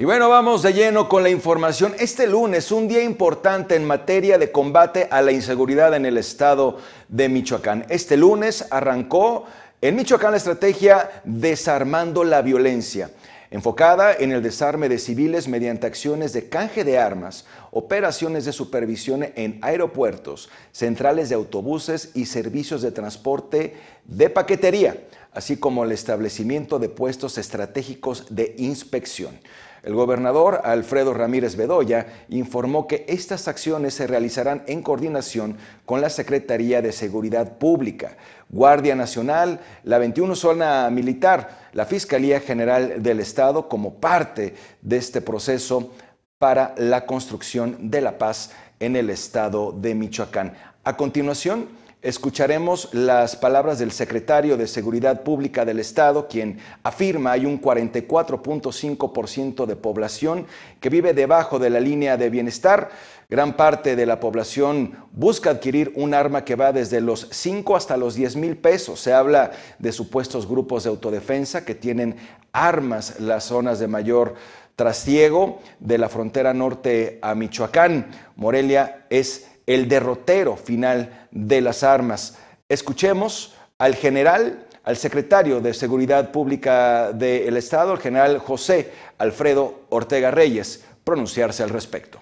Y bueno, vamos de lleno con la información. Este lunes, un día importante en materia de combate a la inseguridad en el estado de Michoacán. Este lunes arrancó en Michoacán la estrategia Desarmando la Violencia, enfocada en el desarme de civiles mediante acciones de canje de armas, operaciones de supervisión en aeropuertos, centrales de autobuses y servicios de transporte de paquetería así como el establecimiento de puestos estratégicos de inspección. El gobernador Alfredo Ramírez Bedoya informó que estas acciones se realizarán en coordinación con la Secretaría de Seguridad Pública, Guardia Nacional, la 21 Zona Militar, la Fiscalía General del Estado como parte de este proceso para la construcción de la paz en el estado de Michoacán. A continuación, Escucharemos las palabras del secretario de Seguridad Pública del Estado, quien afirma hay un 44.5% de población que vive debajo de la línea de bienestar. Gran parte de la población busca adquirir un arma que va desde los 5 hasta los 10 mil pesos. Se habla de supuestos grupos de autodefensa que tienen armas las zonas de mayor trasiego de la frontera norte a Michoacán. Morelia es el derrotero final de las armas. Escuchemos al general, al secretario de Seguridad Pública del Estado, el general José Alfredo Ortega Reyes, pronunciarse al respecto.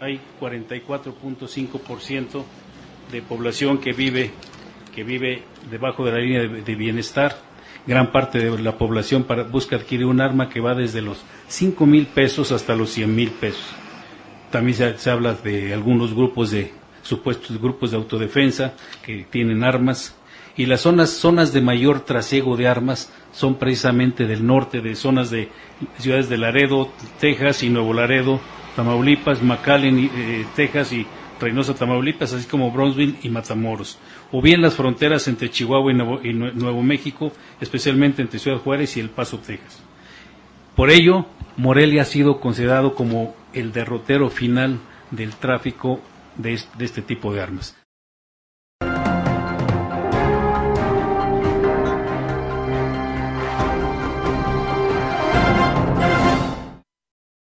Hay 44.5% de población que vive, que vive debajo de la línea de, bienestar. Gran parte de la población busca adquirir un arma que va desde los 5 mil pesos hasta los 100 mil pesos también se, habla de algunos grupos de supuestos grupos de autodefensa que tienen armas y las zonas, zonas de mayor trasiego de armas son precisamente del norte, de zonas de ciudades de Laredo, Texas y Nuevo Laredo, Tamaulipas, McAllen, eh, Texas y Reynosa, Tamaulipas, así como Bronzeville y Matamoros, o bien las fronteras entre Chihuahua y Nuevo, y Nuevo México, especialmente entre Ciudad Juárez y El Paso, Texas. Por ello, Morelia ha sido considerado como el derrotero final del tráfico de este tipo de armas.